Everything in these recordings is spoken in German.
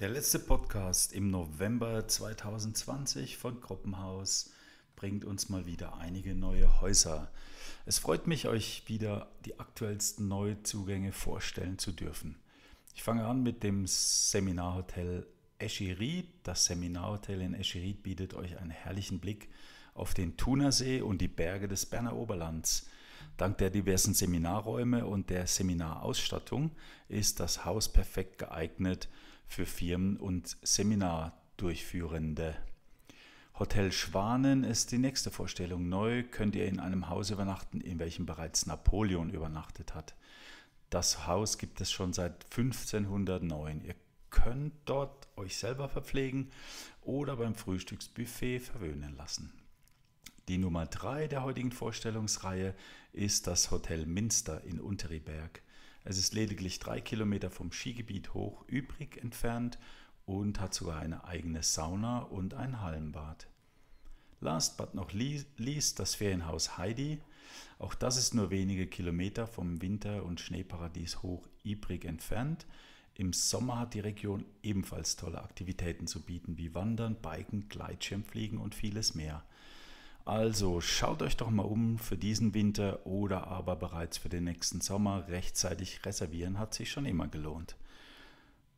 Der letzte Podcast im November 2020 von Gruppenhaus bringt uns mal wieder einige neue Häuser. Es freut mich, euch wieder die aktuellsten Neuzugänge vorstellen zu dürfen. Ich fange an mit dem Seminarhotel Escheried. Das Seminarhotel in Escheried bietet euch einen herrlichen Blick auf den Thunersee und die Berge des Berner Oberlands. Dank der diversen Seminarräume und der Seminarausstattung ist das Haus perfekt geeignet für Firmen und Seminardurchführende. Hotel Schwanen ist die nächste Vorstellung. Neu könnt ihr in einem Haus übernachten, in welchem bereits Napoleon übernachtet hat. Das Haus gibt es schon seit 1509. Ihr könnt dort euch selber verpflegen oder beim Frühstücksbuffet verwöhnen lassen. Die Nummer 3 der heutigen Vorstellungsreihe ist das Hotel Minster in Unteriberg. Es ist lediglich drei Kilometer vom Skigebiet hoch übrig entfernt und hat sogar eine eigene Sauna und ein Hallenbad. Last but not least das Ferienhaus Heidi. Auch das ist nur wenige Kilometer vom Winter- und Schneeparadies hoch übrig entfernt. Im Sommer hat die Region ebenfalls tolle Aktivitäten zu bieten, wie Wandern, Biken, Gleitschirmfliegen und vieles mehr. Also schaut euch doch mal um für diesen Winter oder aber bereits für den nächsten Sommer. Rechtzeitig reservieren hat sich schon immer gelohnt.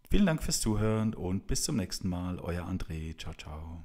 Vielen Dank fürs Zuhören und bis zum nächsten Mal. Euer André. Ciao, ciao.